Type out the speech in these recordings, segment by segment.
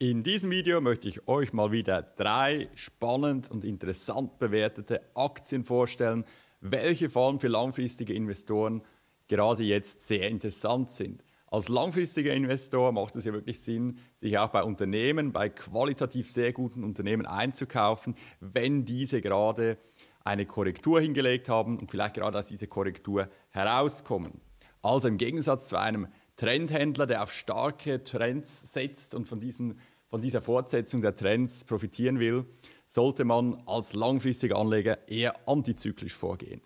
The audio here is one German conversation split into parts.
In diesem Video möchte ich euch mal wieder drei spannend und interessant bewertete Aktien vorstellen, welche vor allem für langfristige Investoren gerade jetzt sehr interessant sind. Als langfristiger Investor macht es ja wirklich Sinn, sich auch bei Unternehmen, bei qualitativ sehr guten Unternehmen einzukaufen, wenn diese gerade eine Korrektur hingelegt haben und vielleicht gerade aus dieser Korrektur herauskommen. Also im Gegensatz zu einem Trendhändler, der auf starke Trends setzt und von, diesen, von dieser Fortsetzung der Trends profitieren will, sollte man als langfristiger Anleger eher antizyklisch vorgehen.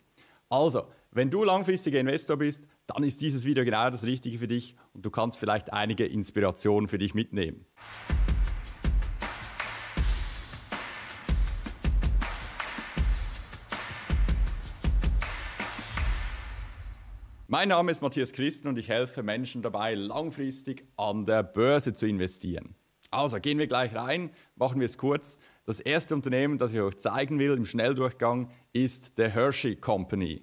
Also, wenn du langfristiger Investor bist, dann ist dieses Video genau das Richtige für dich und du kannst vielleicht einige Inspirationen für dich mitnehmen. Mein Name ist Matthias Christen und ich helfe Menschen dabei, langfristig an der Börse zu investieren. Also gehen wir gleich rein, machen wir es kurz. Das erste Unternehmen, das ich euch zeigen will im Schnelldurchgang, ist der Hershey Company.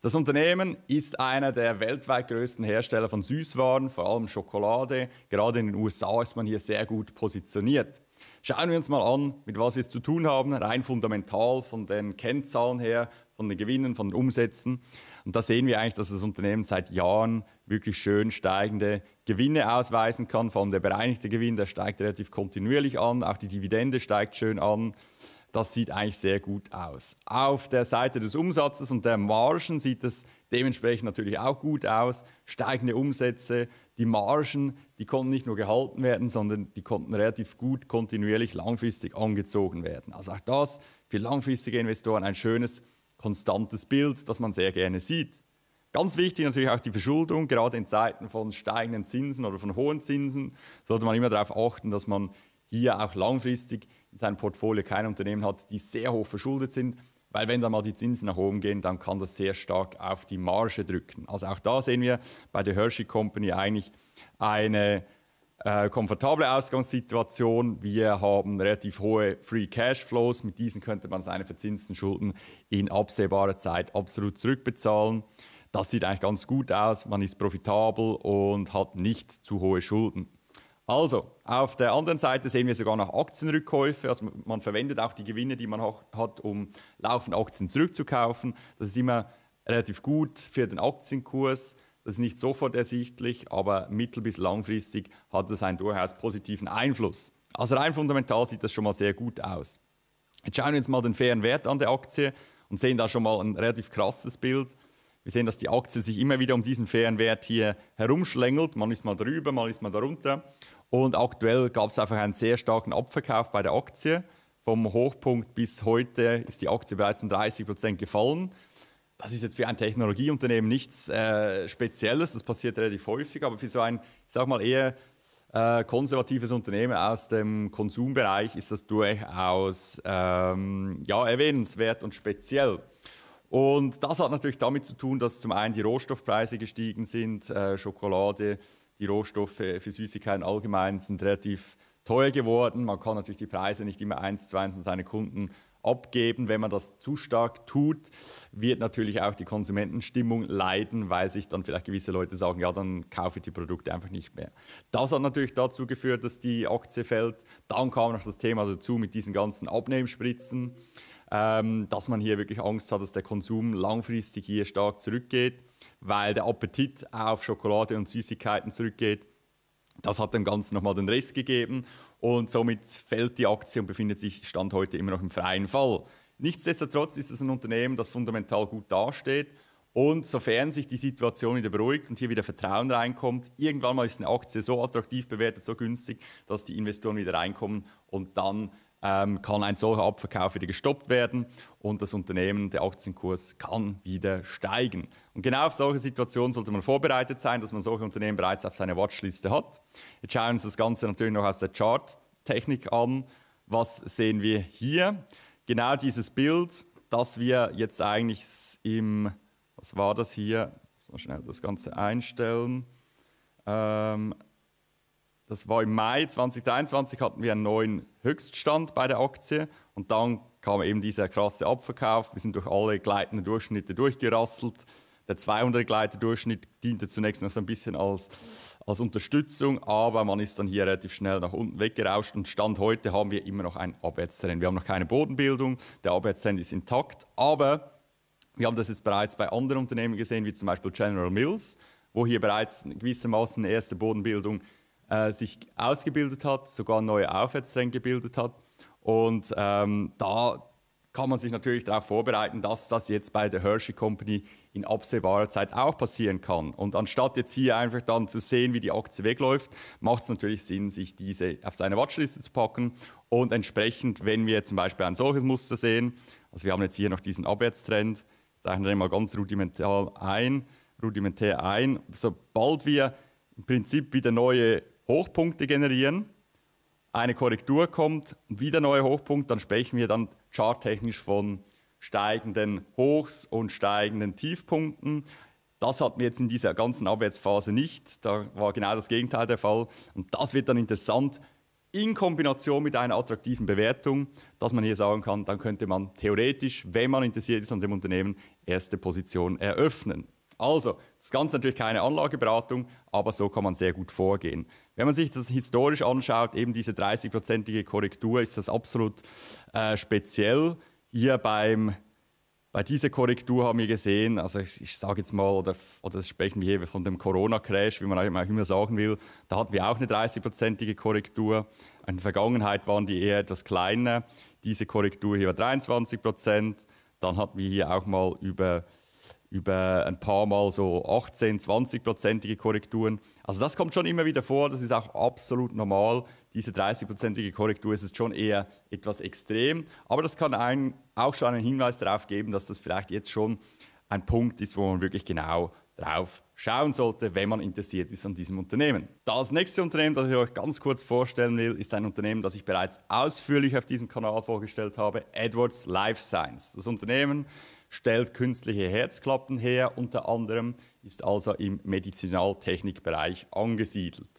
Das Unternehmen ist einer der weltweit größten Hersteller von Süßwaren, vor allem Schokolade. Gerade in den USA ist man hier sehr gut positioniert. Schauen wir uns mal an, mit was wir es zu tun haben, rein fundamental von den Kennzahlen her, von den Gewinnen, von den Umsätzen. Und da sehen wir eigentlich, dass das Unternehmen seit Jahren wirklich schön steigende Gewinne ausweisen kann. Vor allem der bereinigte Gewinn, der steigt relativ kontinuierlich an. Auch die Dividende steigt schön an. Das sieht eigentlich sehr gut aus. Auf der Seite des Umsatzes und der Margen sieht es dementsprechend natürlich auch gut aus. Steigende Umsätze, die Margen, die konnten nicht nur gehalten werden, sondern die konnten relativ gut kontinuierlich langfristig angezogen werden. Also auch das für langfristige Investoren ein schönes, konstantes Bild, das man sehr gerne sieht. Ganz wichtig natürlich auch die Verschuldung, gerade in Zeiten von steigenden Zinsen oder von hohen Zinsen sollte man immer darauf achten, dass man hier auch langfristig in seinem Portfolio keine Unternehmen hat, die sehr hoch verschuldet sind, weil wenn da mal die Zinsen nach oben gehen, dann kann das sehr stark auf die Marge drücken. Also auch da sehen wir bei der Hershey Company eigentlich eine äh, komfortable Ausgangssituation. Wir haben relativ hohe Free Cash Flows. Mit diesen könnte man seine verzinsten Schulden in absehbarer Zeit absolut zurückbezahlen. Das sieht eigentlich ganz gut aus. Man ist profitabel und hat nicht zu hohe Schulden. Also, auf der anderen Seite sehen wir sogar noch Aktienrückkäufe. Also man verwendet auch die Gewinne, die man hat, um laufend Aktien zurückzukaufen. Das ist immer relativ gut für den Aktienkurs. Das ist nicht sofort ersichtlich, aber mittel- bis langfristig hat das einen durchaus positiven Einfluss. Also rein fundamental sieht das schon mal sehr gut aus. Jetzt schauen wir uns mal den fairen Wert an der Aktie und sehen da schon mal ein relativ krasses Bild. Wir sehen, dass die Aktie sich immer wieder um diesen fairen Wert hier herumschlängelt. Man ist mal drüber, man ist mal darunter. Und aktuell gab es einfach einen sehr starken Abverkauf bei der Aktie. Vom Hochpunkt bis heute ist die Aktie bereits um 30 Prozent gefallen. Das ist jetzt für ein Technologieunternehmen nichts äh, Spezielles, das passiert relativ häufig, aber für so ein, ich sag mal, eher äh, konservatives Unternehmen aus dem Konsumbereich ist das durchaus ähm, ja, erwähnenswert und speziell. Und das hat natürlich damit zu tun, dass zum einen die Rohstoffpreise gestiegen sind. Äh, Schokolade, die Rohstoffe für Süßigkeiten allgemein sind relativ teuer geworden. Man kann natürlich die Preise nicht immer eins zu eins an seine Kunden abgeben. Wenn man das zu stark tut, wird natürlich auch die Konsumentenstimmung leiden, weil sich dann vielleicht gewisse Leute sagen, ja, dann kaufe ich die Produkte einfach nicht mehr. Das hat natürlich dazu geführt, dass die Aktie fällt. Dann kam noch das Thema dazu mit diesen ganzen Abnehmspritzen ähm, dass man hier wirklich Angst hat, dass der Konsum langfristig hier stark zurückgeht, weil der Appetit auf Schokolade und Süßigkeiten zurückgeht. Das hat dem Ganzen nochmal den Rest gegeben und somit fällt die Aktie und befindet sich Stand heute immer noch im freien Fall. Nichtsdestotrotz ist es ein Unternehmen, das fundamental gut dasteht und sofern sich die Situation wieder beruhigt und hier wieder Vertrauen reinkommt, irgendwann mal ist eine Aktie so attraktiv bewertet, so günstig, dass die Investoren wieder reinkommen und dann ähm, kann ein solcher Abverkauf wieder gestoppt werden und das Unternehmen, der Aktienkurs kann wieder steigen. Und genau auf solche Situationen sollte man vorbereitet sein, dass man solche Unternehmen bereits auf seiner Watchliste hat. Jetzt schauen wir uns das Ganze natürlich noch aus der Charttechnik an. Was sehen wir hier? Genau dieses Bild, das wir jetzt eigentlich im, was war das hier? Ich muss mal schnell das Ganze einstellen. Ähm, das war im Mai 2023, hatten wir einen neuen Höchststand bei der Aktie und dann kam eben dieser krasse Abverkauf. Wir sind durch alle gleitenden Durchschnitte durchgerasselt. Der 200 Gleiterdurchschnitt diente zunächst noch so ein bisschen als, als Unterstützung, aber man ist dann hier relativ schnell nach unten weggerauscht und Stand heute haben wir immer noch einen Abwärtstrend. Wir haben noch keine Bodenbildung, der Abwärtstrend ist intakt, aber wir haben das jetzt bereits bei anderen Unternehmen gesehen, wie zum Beispiel General Mills, wo hier bereits gewissermaßen eine erste Bodenbildung ist äh, sich ausgebildet hat, sogar ein neuer Aufwärtstrend gebildet hat. Und ähm, da kann man sich natürlich darauf vorbereiten, dass das jetzt bei der Hershey Company in absehbarer Zeit auch passieren kann. Und anstatt jetzt hier einfach dann zu sehen, wie die Aktie wegläuft, macht es natürlich Sinn, sich diese auf seine Watchliste zu packen. Und entsprechend, wenn wir zum Beispiel ein solches Muster sehen, also wir haben jetzt hier noch diesen Abwärtstrend, zeichnen wir mal ganz rudimentär ein, rudimentär ein, sobald wir im Prinzip wieder neue Hochpunkte generieren, eine Korrektur kommt wieder neue Hochpunkt, dann sprechen wir dann charttechnisch von steigenden Hochs und steigenden Tiefpunkten. Das hatten wir jetzt in dieser ganzen Abwärtsphase nicht. Da war genau das Gegenteil der Fall. Und das wird dann interessant in Kombination mit einer attraktiven Bewertung, dass man hier sagen kann, dann könnte man theoretisch, wenn man interessiert ist an dem Unternehmen, erste Position eröffnen. Also, das Ganze natürlich keine Anlageberatung, aber so kann man sehr gut vorgehen. Wenn man sich das historisch anschaut, eben diese 30-prozentige Korrektur, ist das absolut äh, speziell. Hier beim, bei dieser Korrektur haben wir gesehen, also ich, ich sage jetzt mal, oder, oder sprechen wir hier von dem Corona-Crash, wie man auch immer sagen will, da hatten wir auch eine 30-prozentige Korrektur. In der Vergangenheit waren die eher etwas kleiner. Diese Korrektur hier war 23 Prozent. Dann hatten wir hier auch mal über über ein paar Mal so 18, 20-prozentige Korrekturen. Also das kommt schon immer wieder vor, das ist auch absolut normal. Diese 30-prozentige Korrektur ist jetzt schon eher etwas extrem, aber das kann einen auch schon einen Hinweis darauf geben, dass das vielleicht jetzt schon ein Punkt ist, wo man wirklich genau drauf schauen sollte, wenn man interessiert ist an diesem Unternehmen. Das nächste Unternehmen, das ich euch ganz kurz vorstellen will, ist ein Unternehmen, das ich bereits ausführlich auf diesem Kanal vorgestellt habe, Edwards Life Science. Das Unternehmen stellt künstliche Herzklappen her, unter anderem ist also im Medizinaltechnikbereich angesiedelt.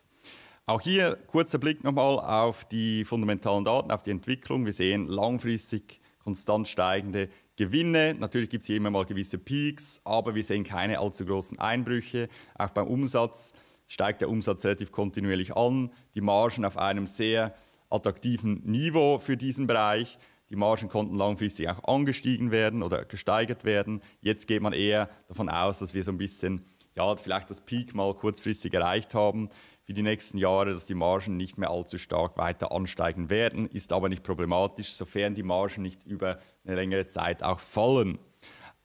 Auch hier kurzer Blick nochmal auf die fundamentalen Daten, auf die Entwicklung. Wir sehen langfristig konstant steigende Gewinne. Natürlich gibt es hier immer mal gewisse Peaks, aber wir sehen keine allzu großen Einbrüche. Auch beim Umsatz steigt der Umsatz relativ kontinuierlich an. Die Margen auf einem sehr attraktiven Niveau für diesen Bereich. Die Margen konnten langfristig auch angestiegen werden oder gesteigert werden. Jetzt geht man eher davon aus, dass wir so ein bisschen, ja, vielleicht das Peak mal kurzfristig erreicht haben für die nächsten Jahre, dass die Margen nicht mehr allzu stark weiter ansteigen werden, ist aber nicht problematisch, sofern die Margen nicht über eine längere Zeit auch fallen.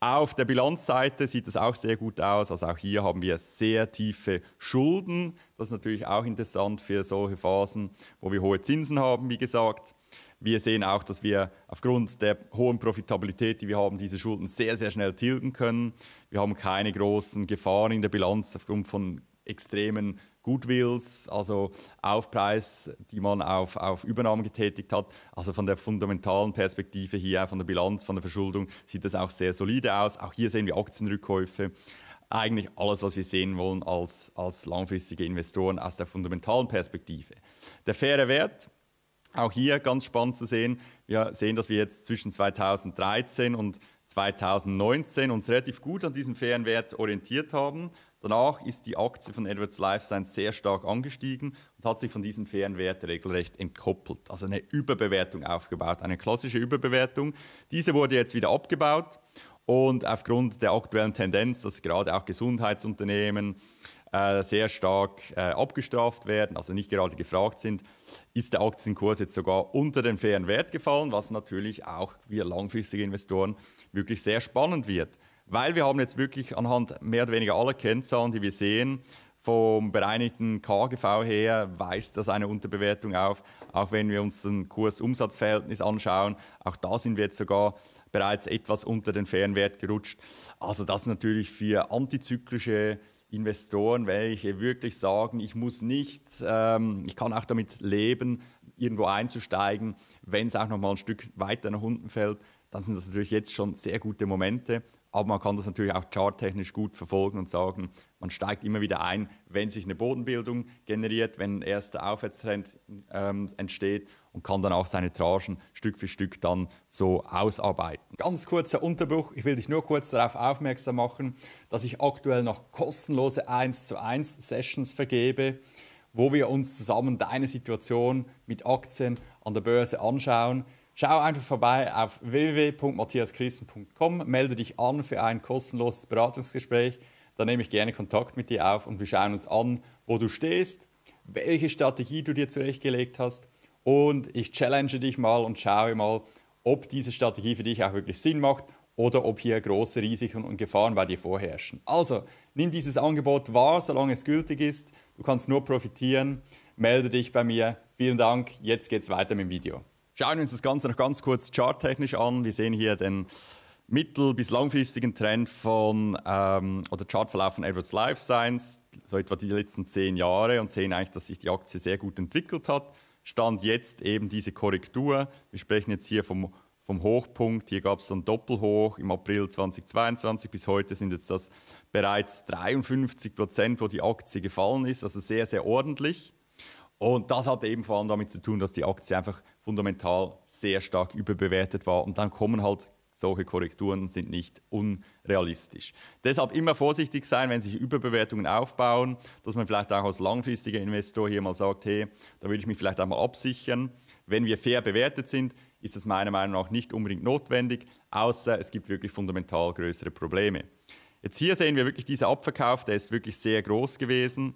Auf der Bilanzseite sieht es auch sehr gut aus. Also auch hier haben wir sehr tiefe Schulden. Das ist natürlich auch interessant für solche Phasen, wo wir hohe Zinsen haben, wie gesagt. Wir sehen auch, dass wir aufgrund der hohen Profitabilität, die wir haben, diese Schulden sehr, sehr schnell tilgen können. Wir haben keine großen Gefahren in der Bilanz aufgrund von extremen Goodwills, also Aufpreis, die man auf, auf Übernahmen getätigt hat. Also von der fundamentalen Perspektive hier, von der Bilanz, von der Verschuldung, sieht das auch sehr solide aus. Auch hier sehen wir Aktienrückkäufe. Eigentlich alles, was wir sehen wollen als, als langfristige Investoren aus der fundamentalen Perspektive. Der faire Wert, auch hier ganz spannend zu sehen, wir sehen, dass wir jetzt zwischen 2013 und 2019 uns relativ gut an diesem fairen Wert orientiert haben. Danach ist die Aktie von Edwards Life Science sehr stark angestiegen und hat sich von diesem fairen Wert regelrecht entkoppelt. Also eine Überbewertung aufgebaut, eine klassische Überbewertung. Diese wurde jetzt wieder abgebaut und aufgrund der aktuellen Tendenz, dass gerade auch Gesundheitsunternehmen, äh, sehr stark äh, abgestraft werden, also nicht gerade gefragt sind, ist der Aktienkurs jetzt sogar unter den fairen Wert gefallen, was natürlich auch wir langfristige Investoren wirklich sehr spannend wird. Weil wir haben jetzt wirklich anhand mehr oder weniger aller Kennzahlen, die wir sehen, vom bereinigten KGV her weist das eine Unterbewertung auf. Auch wenn wir uns den Kursumsatzverhältnis anschauen, auch da sind wir jetzt sogar bereits etwas unter den fairen Wert gerutscht. Also das ist natürlich für antizyklische Investoren, welche wirklich sagen, ich muss nicht, ähm, ich kann auch damit leben, irgendwo einzusteigen, wenn es auch noch mal ein Stück weiter nach unten fällt, dann sind das natürlich jetzt schon sehr gute Momente. Aber man kann das natürlich auch charttechnisch gut verfolgen und sagen, man steigt immer wieder ein, wenn sich eine Bodenbildung generiert, wenn ein erster Aufwärtstrend ähm, entsteht und kann dann auch seine Tranchen Stück für Stück dann so ausarbeiten. Ganz kurzer Unterbruch, ich will dich nur kurz darauf aufmerksam machen, dass ich aktuell noch kostenlose 1 zu 1 Sessions vergebe wo wir uns zusammen deine Situation mit Aktien an der Börse anschauen. Schau einfach vorbei auf www.matthiaschristen.com, melde dich an für ein kostenloses Beratungsgespräch. Da nehme ich gerne Kontakt mit dir auf und wir schauen uns an, wo du stehst, welche Strategie du dir zurechtgelegt hast. Und ich challenge dich mal und schaue mal, ob diese Strategie für dich auch wirklich Sinn macht oder ob hier große Risiken und Gefahren bei dir vorherrschen. Also, nimm dieses Angebot wahr, solange es gültig ist. Du kannst nur profitieren. Melde dich bei mir. Vielen Dank. Jetzt geht es weiter mit dem Video. Schauen wir uns das Ganze noch ganz kurz charttechnisch an. Wir sehen hier den mittel- bis langfristigen Trend von ähm, oder Chartverlauf von Edwards Life Science, so etwa die letzten zehn Jahre und sehen eigentlich, dass sich die Aktie sehr gut entwickelt hat. Stand jetzt eben diese Korrektur. Wir sprechen jetzt hier vom, vom Hochpunkt. Hier gab es einen Doppelhoch im April 2022. Bis heute sind jetzt das bereits 53 Prozent, wo die Aktie gefallen ist. Also sehr, sehr ordentlich. Und das hat eben vor allem damit zu tun, dass die Aktie einfach fundamental sehr stark überbewertet war. Und dann kommen halt solche Korrekturen sind nicht unrealistisch. Deshalb immer vorsichtig sein, wenn sich Überbewertungen aufbauen, dass man vielleicht auch als langfristiger Investor hier mal sagt, hey, da würde ich mich vielleicht einmal absichern. Wenn wir fair bewertet sind, ist das meiner Meinung nach nicht unbedingt notwendig, außer es gibt wirklich fundamental größere Probleme. Jetzt hier sehen wir wirklich diesen Abverkauf, der ist wirklich sehr groß gewesen.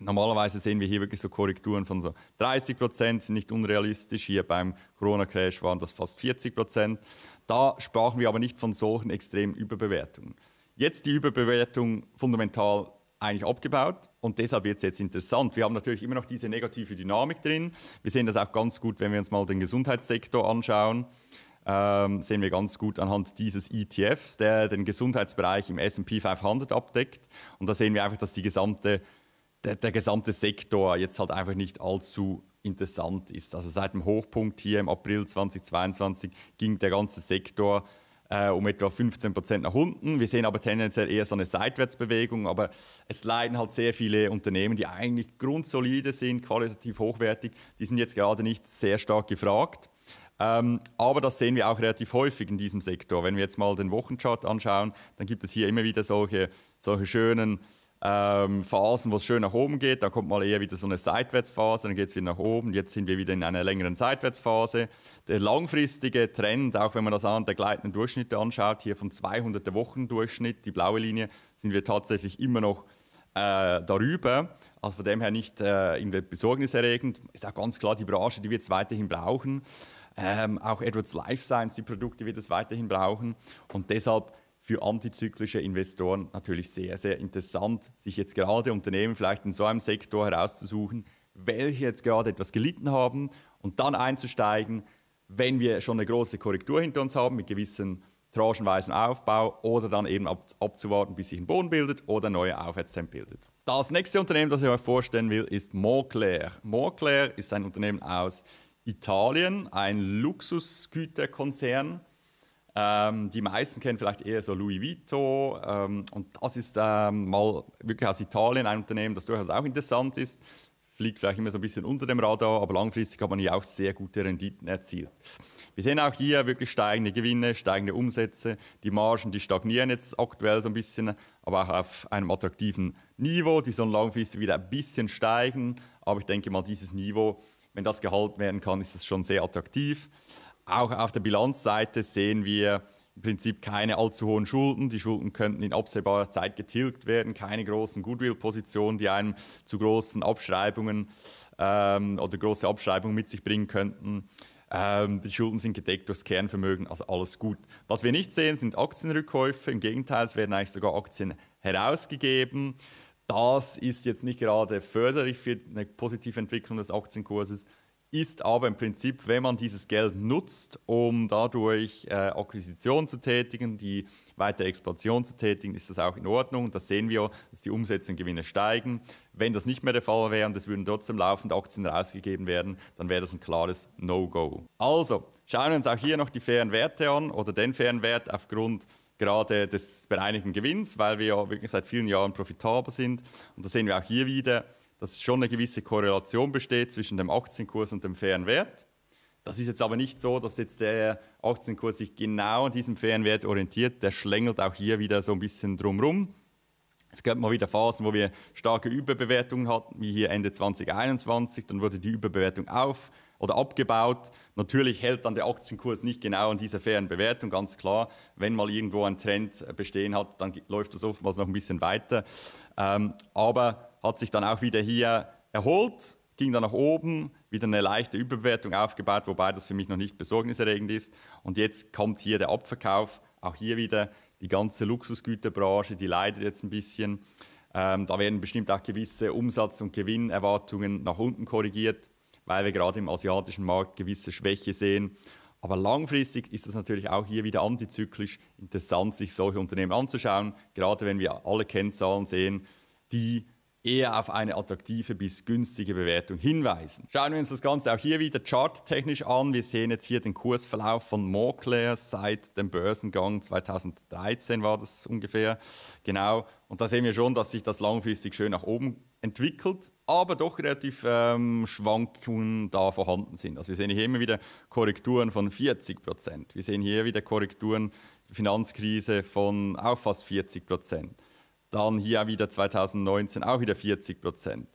Normalerweise sehen wir hier wirklich so Korrekturen von so 30 Prozent, sind nicht unrealistisch. Hier beim Corona-Crash waren das fast 40 Prozent. Da sprachen wir aber nicht von solchen extremen Überbewertungen. Jetzt die Überbewertung fundamental eigentlich abgebaut und deshalb wird es jetzt interessant. Wir haben natürlich immer noch diese negative Dynamik drin. Wir sehen das auch ganz gut, wenn wir uns mal den Gesundheitssektor anschauen. Ähm, sehen wir ganz gut anhand dieses ETFs, der den Gesundheitsbereich im SP 500 abdeckt. Und da sehen wir einfach, dass die gesamte der, der gesamte Sektor jetzt halt einfach nicht allzu interessant ist. Also seit dem Hochpunkt hier im April 2022 ging der ganze Sektor äh, um etwa 15 Prozent nach unten. Wir sehen aber tendenziell eher so eine Seitwärtsbewegung, aber es leiden halt sehr viele Unternehmen, die eigentlich grundsolide sind, qualitativ hochwertig, die sind jetzt gerade nicht sehr stark gefragt. Ähm, aber das sehen wir auch relativ häufig in diesem Sektor. Wenn wir jetzt mal den Wochenchart anschauen, dann gibt es hier immer wieder solche, solche schönen ähm, Phasen, wo es schön nach oben geht. Dann kommt mal eher wieder so eine Seitwärtsphase, dann geht es wieder nach oben. Jetzt sind wir wieder in einer längeren Seitwärtsphase. Der langfristige Trend, auch wenn man das an der gleitenden Durchschnitte anschaut, hier vom 200er Wochendurchschnitt, die blaue Linie, sind wir tatsächlich immer noch äh, darüber. Also von dem her nicht äh, besorgniserregend. Ist auch ganz klar die Branche, die wird es weiterhin brauchen. Ähm, auch Edwards Life Science, die Produkte wird es weiterhin brauchen. Und deshalb für antizyklische Investoren natürlich sehr, sehr interessant, sich jetzt gerade Unternehmen vielleicht in so einem Sektor herauszusuchen, welche jetzt gerade etwas gelitten haben und dann einzusteigen, wenn wir schon eine große Korrektur hinter uns haben mit gewissen tranchenweisen Aufbau oder dann eben ab, abzuwarten, bis sich ein Boden bildet oder ein neuer Aufwärtstrend bildet. Das nächste Unternehmen, das ich euch vorstellen will, ist Moncler. Moncler ist ein Unternehmen aus Italien, ein Luxusgüterkonzern ähm, die meisten kennen vielleicht eher so Louis Vito ähm, und das ist ähm, mal wirklich aus Italien ein Unternehmen, das durchaus auch interessant ist. Fliegt vielleicht immer so ein bisschen unter dem Radar, aber langfristig hat man hier auch sehr gute Renditen erzielt. Wir sehen auch hier wirklich steigende Gewinne, steigende Umsätze. Die Margen, die stagnieren jetzt aktuell so ein bisschen, aber auch auf einem attraktiven Niveau. Die sollen langfristig wieder ein bisschen steigen, aber ich denke mal, dieses Niveau, wenn das gehalten werden kann, ist es schon sehr attraktiv. Auch auf der Bilanzseite sehen wir im Prinzip keine allzu hohen Schulden. Die Schulden könnten in absehbarer Zeit getilgt werden. Keine großen Goodwill-Positionen, die einem zu großen Abschreibungen ähm, oder große Abschreibungen mit sich bringen könnten. Ähm, die Schulden sind gedeckt durchs Kernvermögen, also alles gut. Was wir nicht sehen, sind Aktienrückkäufe. Im Gegenteil, es werden eigentlich sogar Aktien herausgegeben. Das ist jetzt nicht gerade förderlich für eine positive Entwicklung des Aktienkurses ist aber im Prinzip, wenn man dieses Geld nutzt, um dadurch äh, Akquisition zu tätigen, die weitere Expansion zu tätigen, ist das auch in Ordnung. Und da sehen wir, dass die Umsätze und Gewinne steigen. Wenn das nicht mehr der Fall wäre und es würden trotzdem laufend Aktien rausgegeben werden, dann wäre das ein klares No-Go. Also, schauen wir uns auch hier noch die fairen Werte an oder den fairen Wert aufgrund gerade des bereinigten Gewinns, weil wir ja wirklich seit vielen Jahren profitabel sind. Und da sehen wir auch hier wieder, dass schon eine gewisse Korrelation besteht zwischen dem Aktienkurs und dem fairen Wert. Das ist jetzt aber nicht so, dass jetzt der Aktienkurs sich genau an diesem fairen Wert orientiert. Der schlängelt auch hier wieder so ein bisschen drumherum. Es gab mal wieder Phasen, wo wir starke Überbewertungen hatten, wie hier Ende 2021. Dann wurde die Überbewertung auf oder abgebaut. Natürlich hält dann der Aktienkurs nicht genau an dieser fairen Bewertung, ganz klar. Wenn mal irgendwo ein Trend bestehen hat, dann läuft das oftmals noch ein bisschen weiter. Ähm, aber hat sich dann auch wieder hier erholt, ging dann nach oben, wieder eine leichte Überbewertung aufgebaut, wobei das für mich noch nicht besorgniserregend ist. Und jetzt kommt hier der Abverkauf, auch hier wieder die ganze Luxusgüterbranche, die leidet jetzt ein bisschen. Ähm, da werden bestimmt auch gewisse Umsatz- und Gewinnerwartungen nach unten korrigiert, weil wir gerade im asiatischen Markt gewisse Schwäche sehen. Aber langfristig ist es natürlich auch hier wieder antizyklisch interessant, sich solche Unternehmen anzuschauen, gerade wenn wir alle Kennzahlen sehen, die eher auf eine attraktive bis günstige Bewertung hinweisen. Schauen wir uns das Ganze auch hier wieder charttechnisch an. Wir sehen jetzt hier den Kursverlauf von Moncler seit dem Börsengang 2013 war das ungefähr. Genau. Und da sehen wir schon, dass sich das langfristig schön nach oben entwickelt, aber doch relativ ähm, Schwankungen da vorhanden sind. Also wir sehen hier immer wieder Korrekturen von 40 Prozent. Wir sehen hier wieder Korrekturen, Finanzkrise von auch fast 40 Prozent. Dann hier wieder 2019 auch wieder 40 Prozent.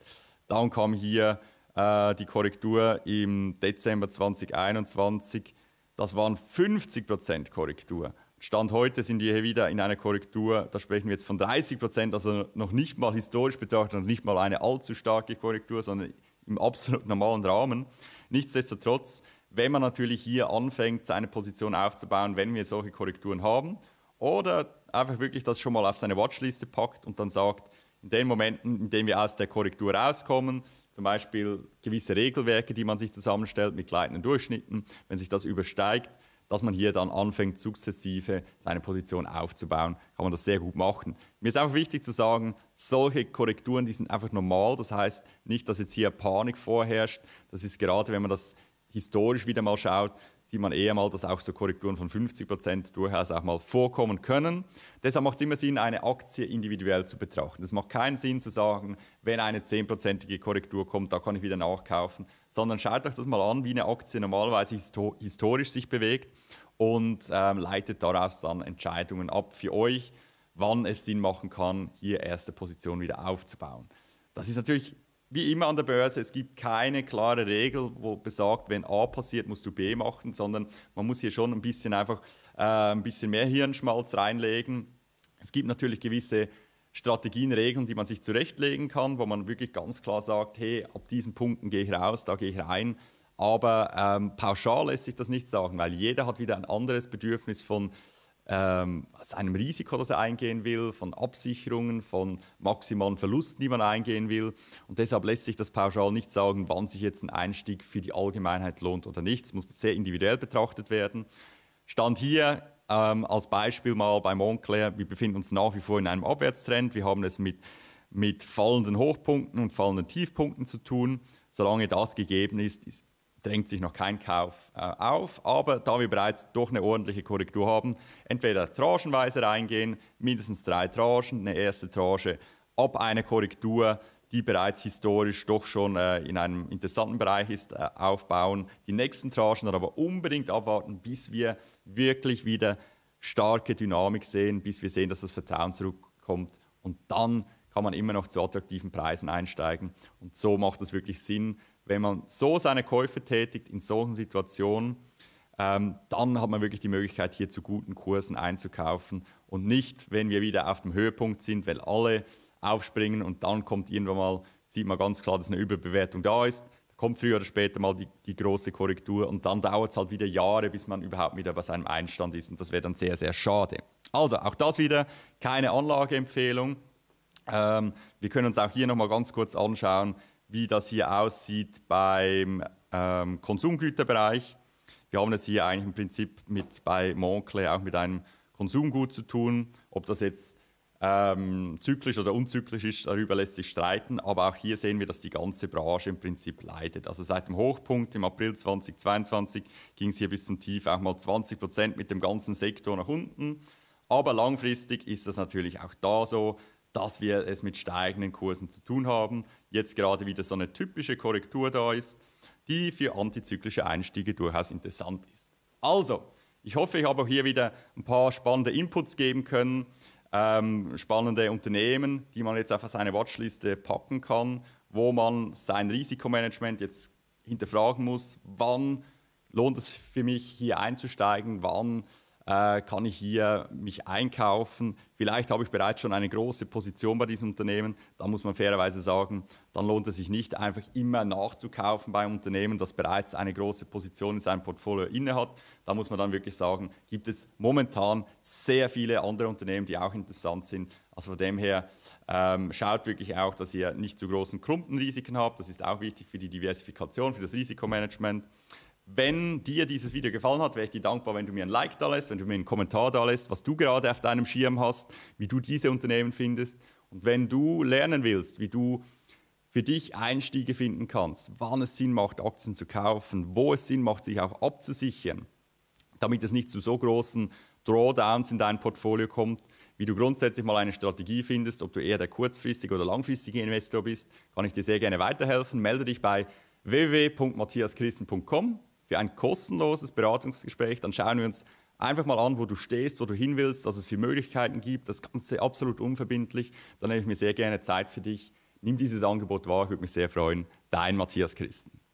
Dann kam hier äh, die Korrektur im Dezember 2021. Das waren 50 Prozent Korrektur. Stand heute sind wir hier wieder in einer Korrektur, da sprechen wir jetzt von 30 Prozent, also noch nicht mal historisch betrachtet, noch nicht mal eine allzu starke Korrektur, sondern im absolut normalen Rahmen. Nichtsdestotrotz, wenn man natürlich hier anfängt, seine Position aufzubauen, wenn wir solche Korrekturen haben, oder einfach wirklich das schon mal auf seine Watchliste packt und dann sagt, in den Momenten, in denen wir aus der Korrektur rauskommen, zum Beispiel gewisse Regelwerke, die man sich zusammenstellt mit gleitenden Durchschnitten, wenn sich das übersteigt, dass man hier dann anfängt, sukzessive seine Position aufzubauen, kann man das sehr gut machen. Mir ist einfach wichtig zu sagen, solche Korrekturen, die sind einfach normal. Das heißt nicht, dass jetzt hier Panik vorherrscht. Das ist gerade, wenn man das historisch wieder mal schaut, sieht man eher mal, dass auch so Korrekturen von 50% durchaus auch mal vorkommen können. Deshalb macht es immer Sinn, eine Aktie individuell zu betrachten. Es macht keinen Sinn zu sagen, wenn eine 10%ige Korrektur kommt, da kann ich wieder nachkaufen, sondern schaut euch das mal an, wie eine Aktie normalerweise historisch sich bewegt und ähm, leitet daraus dann Entscheidungen ab für euch, wann es Sinn machen kann, hier erste Position wieder aufzubauen. Das ist natürlich wie immer an der Börse, es gibt keine klare Regel, wo besagt, wenn A passiert, musst du B machen, sondern man muss hier schon ein bisschen einfach äh, ein bisschen mehr Hirnschmalz reinlegen. Es gibt natürlich gewisse Strategien, Regeln, die man sich zurechtlegen kann, wo man wirklich ganz klar sagt, hey, ab diesen Punkten gehe ich raus, da gehe ich rein. Aber ähm, pauschal lässt sich das nicht sagen, weil jeder hat wieder ein anderes Bedürfnis von ähm, einem Risiko, das er eingehen will, von Absicherungen, von maximalen Verlusten, die man eingehen will. Und deshalb lässt sich das pauschal nicht sagen, wann sich jetzt ein Einstieg für die Allgemeinheit lohnt oder nicht. Es muss sehr individuell betrachtet werden. Stand hier ähm, als Beispiel mal bei Montclair, wir befinden uns nach wie vor in einem Abwärtstrend. Wir haben es mit, mit fallenden Hochpunkten und fallenden Tiefpunkten zu tun. Solange das gegeben ist, ist drängt sich noch kein Kauf äh, auf. Aber da wir bereits doch eine ordentliche Korrektur haben, entweder tranchenweise reingehen, mindestens drei Tranchen, eine erste Tranche ab einer Korrektur, die bereits historisch doch schon äh, in einem interessanten Bereich ist, äh, aufbauen. Die nächsten Tranchen aber unbedingt abwarten, bis wir wirklich wieder starke Dynamik sehen, bis wir sehen, dass das Vertrauen zurückkommt und dann kann man immer noch zu attraktiven Preisen einsteigen. Und so macht es wirklich Sinn, wenn man so seine Käufe tätigt in solchen Situationen, ähm, dann hat man wirklich die Möglichkeit, hier zu guten Kursen einzukaufen und nicht, wenn wir wieder auf dem Höhepunkt sind, weil alle aufspringen und dann kommt irgendwann mal, sieht man ganz klar, dass eine Überbewertung da ist, kommt früher oder später mal die, die große Korrektur und dann dauert es halt wieder Jahre, bis man überhaupt wieder bei seinem Einstand ist und das wäre dann sehr, sehr schade. Also auch das wieder keine Anlageempfehlung, ähm, wir können uns auch hier nochmal ganz kurz anschauen, wie das hier aussieht beim ähm, Konsumgüterbereich. Wir haben es hier eigentlich im Prinzip mit, bei Moncler auch mit einem Konsumgut zu tun. Ob das jetzt ähm, zyklisch oder unzyklisch ist, darüber lässt sich streiten. Aber auch hier sehen wir, dass die ganze Branche im Prinzip leidet. Also seit dem Hochpunkt im April 2022 ging es hier bis zum Tief auch mal 20 Prozent mit dem ganzen Sektor nach unten. Aber langfristig ist das natürlich auch da so dass wir es mit steigenden Kursen zu tun haben. Jetzt gerade wieder so eine typische Korrektur da ist, die für antizyklische Einstiege durchaus interessant ist. Also, ich hoffe, ich habe auch hier wieder ein paar spannende Inputs geben können, ähm, spannende Unternehmen, die man jetzt auf seine Watchliste packen kann, wo man sein Risikomanagement jetzt hinterfragen muss, wann lohnt es für mich hier einzusteigen, wann äh, kann ich hier mich einkaufen. Vielleicht habe ich bereits schon eine große Position bei diesem Unternehmen. Da muss man fairerweise sagen, dann lohnt es sich nicht, einfach immer nachzukaufen bei einem Unternehmen, das bereits eine große Position in seinem Portfolio innehat. Da muss man dann wirklich sagen, gibt es momentan sehr viele andere Unternehmen, die auch interessant sind. Also von dem her ähm, schaut wirklich auch, dass ihr nicht zu großen Klumpenrisiken habt. Das ist auch wichtig für die Diversifikation, für das Risikomanagement. Wenn dir dieses Video gefallen hat, wäre ich dir dankbar, wenn du mir ein Like da lässt, wenn du mir einen Kommentar da lässt, was du gerade auf deinem Schirm hast, wie du diese Unternehmen findest. Und wenn du lernen willst, wie du für dich Einstiege finden kannst, wann es Sinn macht, Aktien zu kaufen, wo es Sinn macht, sich auch abzusichern, damit es nicht zu so großen Drawdowns in dein Portfolio kommt, wie du grundsätzlich mal eine Strategie findest, ob du eher der kurzfristige oder langfristige Investor bist, kann ich dir sehr gerne weiterhelfen. Melde dich bei www.matthiaschristen.com für ein kostenloses Beratungsgespräch. Dann schauen wir uns einfach mal an, wo du stehst, wo du hin willst, dass es viele Möglichkeiten gibt. Das Ganze absolut unverbindlich. Dann nehme ich mir sehr gerne Zeit für dich. Nimm dieses Angebot wahr, ich würde mich sehr freuen. Dein Matthias Christen.